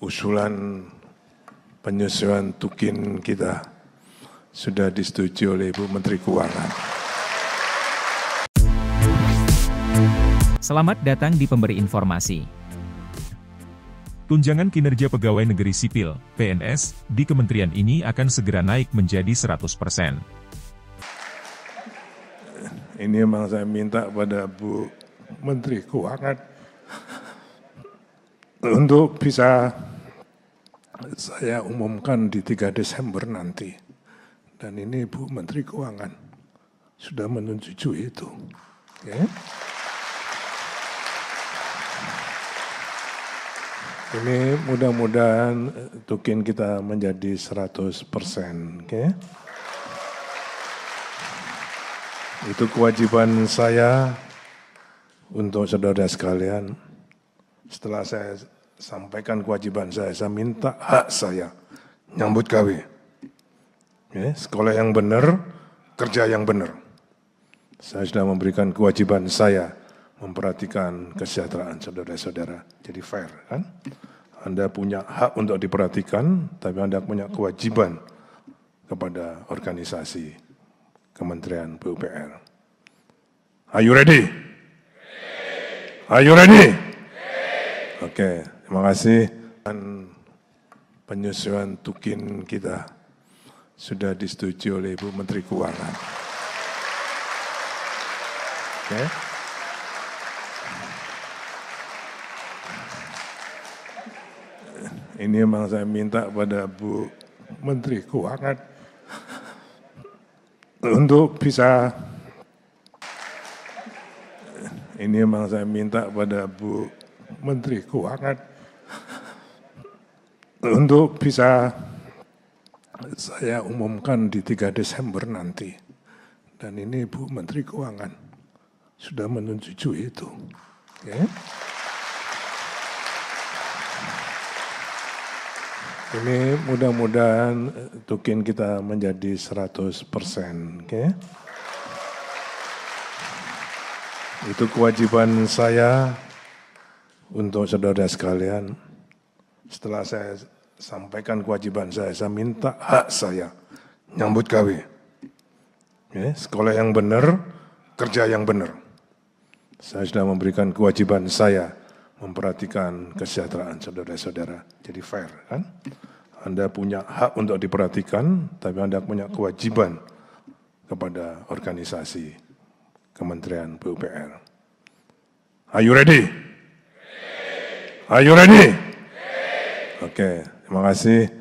usulan penyesuaian tukin kita sudah disetujui oleh Ibu Menteri Keuangan. Selamat datang di pemberi informasi. Tunjangan kinerja pegawai negeri sipil, PNS, di kementerian ini akan segera naik menjadi 100 persen. Ini memang saya minta pada Bu Menteri Keuangan untuk bisa saya umumkan di 3 Desember nanti. Dan ini Bu Menteri Keuangan sudah menunjukkan itu. Okay. Ya. Ini mudah-mudahan eh, tukin kita menjadi 100 persen. Itu kewajiban saya untuk saudara sekalian. Setelah saya sampaikan kewajiban saya, saya minta hak saya nyambut kawin. Ya, sekolah yang benar, kerja yang benar. Saya sudah memberikan kewajiban saya memperhatikan kesejahteraan saudara-saudara. Jadi fair kan? Anda punya hak untuk diperhatikan, tapi Anda punya kewajiban kepada organisasi Kementerian PUPR. Are you ready? Are you ready? Oke. Okay. Terima kasih dan penyusuan tukin kita sudah disetujui oleh Ibu Menteri Keuangan. Oke. Okay. Ini memang saya minta pada Bu Menteri Keuangan untuk bisa ini memang saya minta pada Bu Menteri Keuangan untuk bisa saya umumkan di 3 Desember nanti. Dan ini Bu Menteri Keuangan sudah menunjukkan itu. Okay. Ya. Ini mudah-mudahan eh, tukin kita menjadi 100 persen. Okay. Itu kewajiban saya untuk saudara sekalian setelah saya sampaikan kewajiban saya, saya minta hak saya nyambut kawi. Ya, sekolah yang benar, kerja yang benar. Saya sudah memberikan kewajiban saya memperhatikan kesejahteraan saudara-saudara. Jadi fair kan? Anda punya hak untuk diperhatikan, tapi Anda punya kewajiban kepada organisasi Kementerian PUPR. Are you ready? Are you ready? Oke, terima kasih.